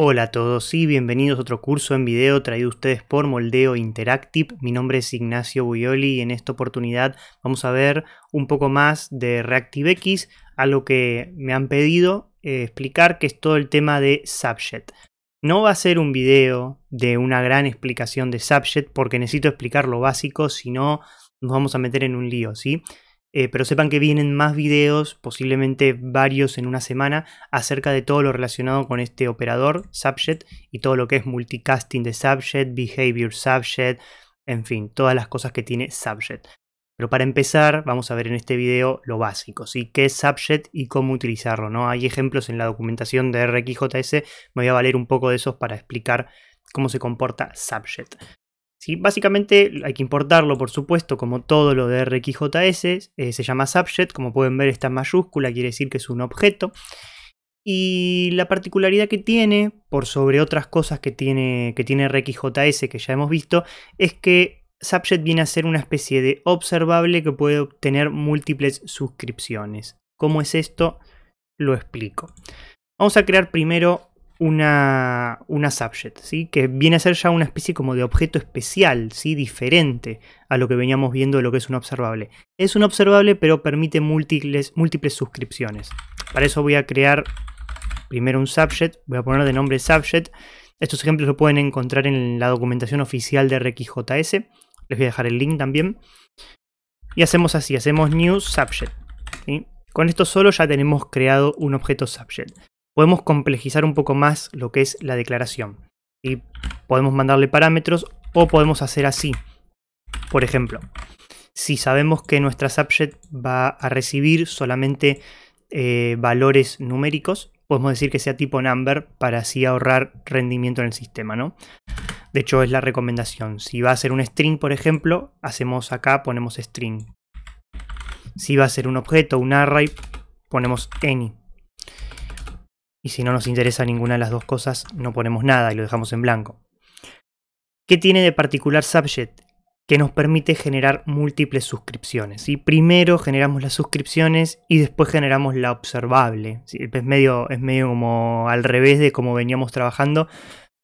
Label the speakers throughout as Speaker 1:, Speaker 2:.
Speaker 1: Hola a todos y bienvenidos a otro curso en video traído a ustedes por Moldeo Interactive. Mi nombre es Ignacio Buioli y en esta oportunidad vamos a ver un poco más de ReactiveX, a lo que me han pedido eh, explicar que es todo el tema de Subject. No va a ser un video de una gran explicación de Subject porque necesito explicar lo básico, si no nos vamos a meter en un lío, ¿sí? Eh, pero sepan que vienen más videos, posiblemente varios en una semana, acerca de todo lo relacionado con este operador, subject, y todo lo que es multicasting de subject, behavior subject, en fin, todas las cosas que tiene subject. Pero para empezar, vamos a ver en este video lo básico, ¿sí? ¿Qué es subject y cómo utilizarlo? ¿no? Hay ejemplos en la documentación de RxJS, me voy a valer un poco de esos para explicar cómo se comporta subject. Básicamente hay que importarlo, por supuesto, como todo lo de RxJS, eh, se llama subject, como pueden ver está en mayúscula, quiere decir que es un objeto. Y la particularidad que tiene, por sobre otras cosas que tiene, que tiene RxJS que ya hemos visto, es que subject viene a ser una especie de observable que puede obtener múltiples suscripciones. ¿Cómo es esto? Lo explico. Vamos a crear primero una, una subject, ¿sí? que viene a ser ya una especie como de objeto especial, ¿sí? diferente a lo que veníamos viendo de lo que es un observable. Es un observable pero permite múltiples, múltiples suscripciones. Para eso voy a crear primero un subject, voy a poner de nombre subject. Estos ejemplos lo pueden encontrar en la documentación oficial de RxJS. Les voy a dejar el link también. Y hacemos así, hacemos new subject. Con esto solo ya tenemos creado un objeto subject podemos complejizar un poco más lo que es la declaración. Y podemos mandarle parámetros o podemos hacer así. Por ejemplo, si sabemos que nuestra subject va a recibir solamente eh, valores numéricos, podemos decir que sea tipo number para así ahorrar rendimiento en el sistema, ¿no? De hecho, es la recomendación. Si va a ser un string, por ejemplo, hacemos acá, ponemos string. Si va a ser un objeto, un array, ponemos any y si no nos interesa ninguna de las dos cosas, no ponemos nada y lo dejamos en blanco. ¿Qué tiene de particular Subject? Que nos permite generar múltiples suscripciones. y Primero generamos las suscripciones y después generamos la observable. medio, es medio como al revés de cómo veníamos trabajando,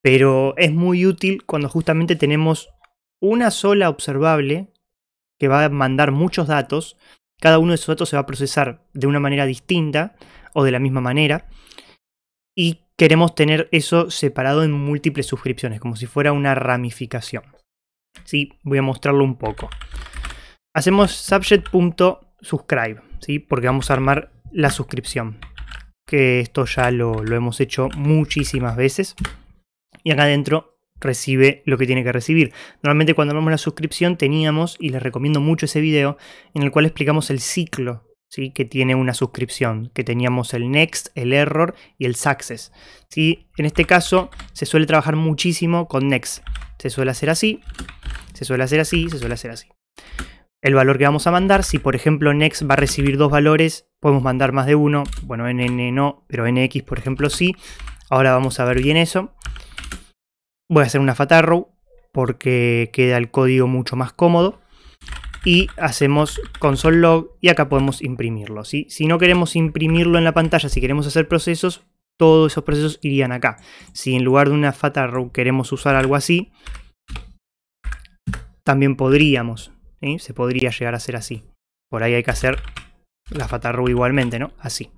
Speaker 1: pero es muy útil cuando justamente tenemos una sola observable que va a mandar muchos datos. Cada uno de esos datos se va a procesar de una manera distinta o de la misma manera y queremos tener eso separado en múltiples suscripciones, como si fuera una ramificación. ¿Sí? Voy a mostrarlo un poco. Hacemos subject.subscribe, ¿sí? porque vamos a armar la suscripción. Que esto ya lo, lo hemos hecho muchísimas veces. Y acá adentro recibe lo que tiene que recibir. Normalmente cuando armamos la suscripción teníamos, y les recomiendo mucho ese video, en el cual explicamos el ciclo que tiene una suscripción, que teníamos el Next, el Error y el Success. En este caso se suele trabajar muchísimo con Next. Se suele hacer así, se suele hacer así, se suele hacer así. El valor que vamos a mandar, si por ejemplo Next va a recibir dos valores, podemos mandar más de uno. Bueno, NN no, pero NX por ejemplo sí. Ahora vamos a ver bien eso. Voy a hacer una Fatarrow porque queda el código mucho más cómodo y hacemos console log y acá podemos imprimirlo. Si no queremos imprimirlo en la pantalla, si queremos hacer procesos, todos esos procesos irían acá. Si en lugar de una FATA row queremos usar algo así, también podríamos, se podría llegar a hacer así. Por ahí hay que hacer la FATA igualmente, ¿no? Así.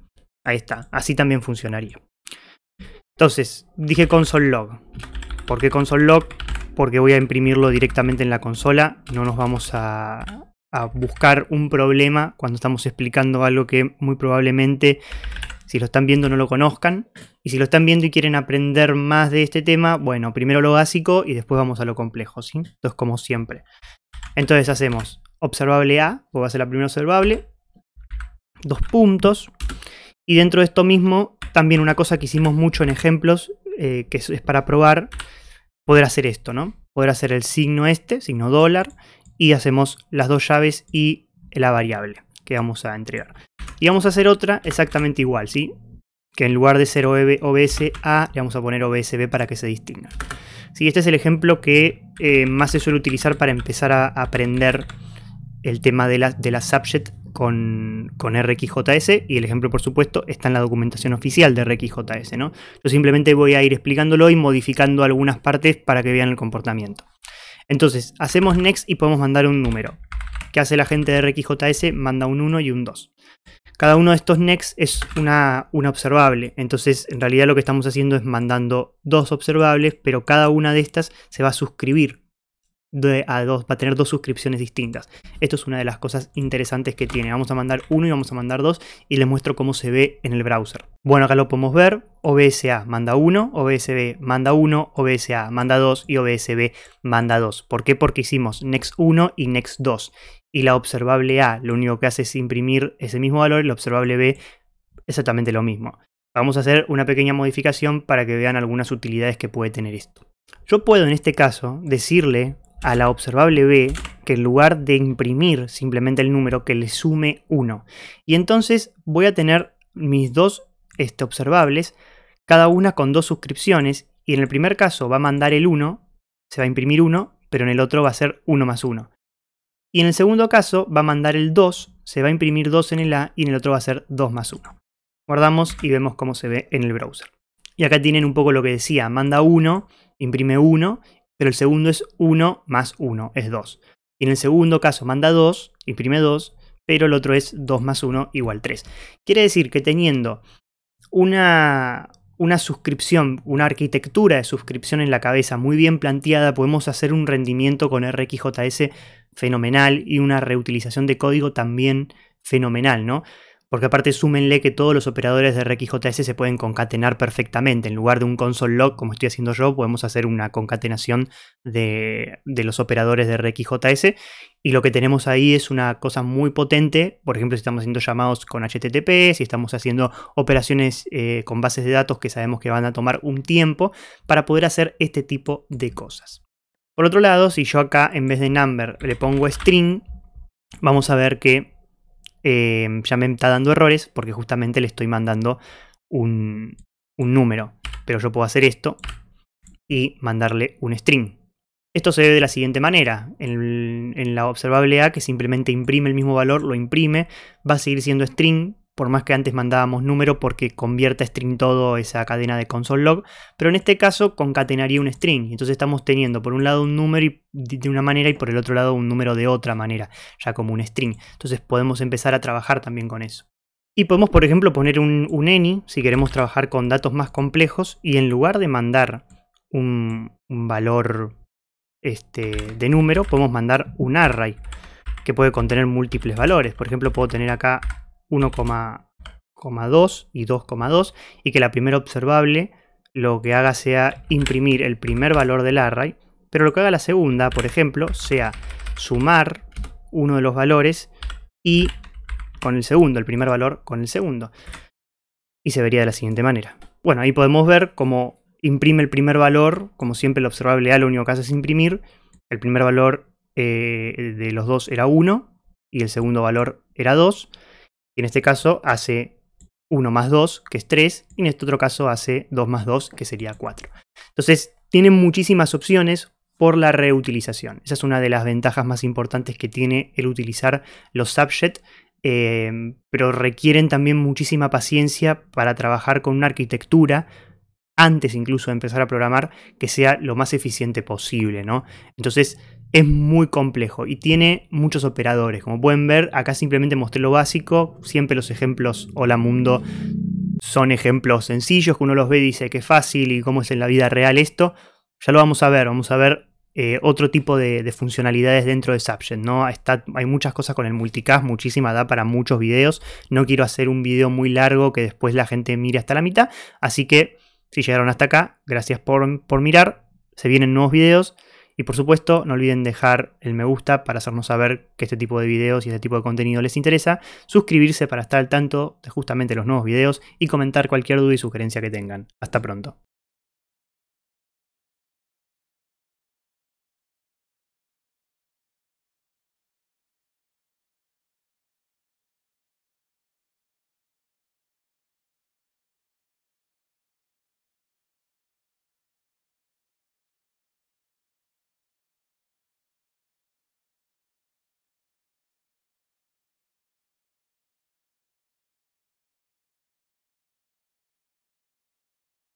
Speaker 1: Ahí está, así también funcionaría. Entonces, dije console log. ¿Por qué console log? porque voy a imprimirlo directamente en la consola. No nos vamos a, buscar un problema cuando estamos explicando algo que muy probablemente si lo están viendo no lo conozcan. Y si lo están viendo y quieren aprender más de este tema, bueno, primero lo básico y después vamos a lo complejo, ¿sí? Entonces, como siempre. Entonces hacemos observable A, porque va a ser la primera observable, dos puntos. Y dentro de esto mismo, también una cosa que hicimos mucho en ejemplos, eh, que es para probar, poder hacer esto, ¿no? Poder hacer el signo este, signo dólar, y hacemos las dos llaves y la variable que vamos a entregar. Y vamos a hacer otra exactamente igual, ¿sí? Que en lugar de ser OBSA, le vamos a poner OBSB para que se distinga. Sí, este es el ejemplo que eh, más se suele utilizar para empezar a aprender el tema de la, de con, RxJS y el ejemplo, por supuesto, está en la documentación oficial de RxJS. ¿no? Yo simplemente voy a ir explicándolo y modificando algunas partes para que vean el comportamiento. Entonces, hacemos next y podemos mandar un número. ¿Qué hace la gente de RxJS? Manda un 1 y un 2. Cada uno de estos next es una, una observable, entonces en realidad lo que estamos haciendo es mandando dos observables, pero cada una de estas se va a suscribir de, a dos, va a tener dos suscripciones distintas. Esto es una de las cosas interesantes que tiene. Vamos a mandar uno y vamos a mandar dos y les muestro cómo se ve en el browser. Bueno, acá lo podemos ver. OBSA manda uno, OBSB manda uno, OBSA manda dos y OBSB manda dos. ¿Por qué? Porque hicimos Next 1 y Next 2. Y la observable A lo único que hace es imprimir ese mismo valor y la observable B exactamente lo mismo. Vamos a hacer una pequeña modificación para que vean algunas utilidades que puede tener esto. Yo puedo en este caso decirle a la observable B que en lugar de imprimir simplemente el número, que le sume 1. Y entonces voy a tener mis dos este, observables, cada una con dos suscripciones, y en el primer caso va a mandar el 1, se va a imprimir 1, pero en el otro va a ser 1 más 1. Y en el segundo caso va a mandar el 2, se va a imprimir 2 en el A y en el otro va a ser 2 más 1. Guardamos y vemos cómo se ve en el browser. Y acá tienen un poco lo que decía, manda 1, imprime 1 pero el segundo es 1 más 1, es 2. Y en el segundo caso manda 2, imprime 2, pero el otro es 2 más 1 igual 3. Quiere decir que teniendo una, una suscripción, una arquitectura de suscripción en la cabeza muy bien planteada, podemos hacer un rendimiento con RxJS fenomenal y una reutilización de código también fenomenal, ¿no? porque aparte súmenle que todos los operadores de RxJS se pueden concatenar perfectamente. En lugar de un console como estoy haciendo yo, podemos hacer una concatenación de, los operadores de RxJS. Y lo que tenemos ahí es una cosa muy potente. Por ejemplo, si estamos haciendo llamados con HTTP, si estamos haciendo operaciones eh, con bases de datos que sabemos que van a tomar un tiempo para poder hacer este tipo de cosas. Por otro lado, si yo acá en vez de number le pongo string, vamos a ver que Em, ya me está dando errores porque justamente le estoy mandando un, número. Pero yo puedo hacer esto y mandarle un string. Esto se ve de la siguiente manera. En, en, la observable A, que simplemente imprime el mismo valor, lo imprime, va a seguir siendo string, por más que antes mandábamos número porque convierta string todo esa cadena de console log, pero en este caso concatenaría un string, entonces estamos teniendo por un lado un número de una manera y por el otro lado un número de otra manera, ya como un string, entonces podemos empezar a trabajar también con eso. Y podemos, por ejemplo, poner un, un any si queremos trabajar con datos más complejos y en lugar de mandar un, valor este, de número, podemos mandar un array que puede contener múltiples valores. Por ejemplo, puedo tener acá 1,2 y 2,2 y que la primera observable lo que haga sea imprimir el primer valor del array, pero lo que haga la segunda, por ejemplo, sea sumar uno de los valores y con el segundo, el primer valor con el segundo. Y se vería de la siguiente manera. Bueno, ahí podemos ver cómo imprime el primer valor, como siempre el observable A lo único que hace es imprimir, el primer valor eh, de los dos era 1 y el segundo valor era 2, y en este caso hace 1 más 2, que es 3, y en este otro caso hace 2 más 2, que sería 4. Entonces, tienen muchísimas opciones por la reutilización. Esa es una de las ventajas más importantes que tiene el utilizar los Subjet, eh, pero requieren también muchísima paciencia para trabajar con una arquitectura antes incluso de empezar a programar, que sea lo más eficiente posible, ¿no? Entonces, es muy complejo y tiene muchos operadores. Como pueden ver, acá simplemente mostré lo básico. Siempre los ejemplos Hola Mundo son ejemplos sencillos que uno los ve y dice que fácil y cómo es en la vida real esto. Ya lo vamos a ver, vamos a ver eh, otro tipo de, funcionalidades dentro de Subject. ¿no? Está, hay muchas cosas con el multicast, muchísima da para muchos videos. No quiero hacer un video muy largo que después la gente mire hasta la mitad. Así que si llegaron hasta acá, gracias por, por mirar. Se vienen nuevos videos. Y por supuesto, no olviden dejar el me gusta para hacernos saber que este tipo de videos y este tipo de contenido les interesa, suscribirse para estar al tanto de justamente los nuevos videos y comentar cualquier duda y sugerencia que tengan. Hasta pronto.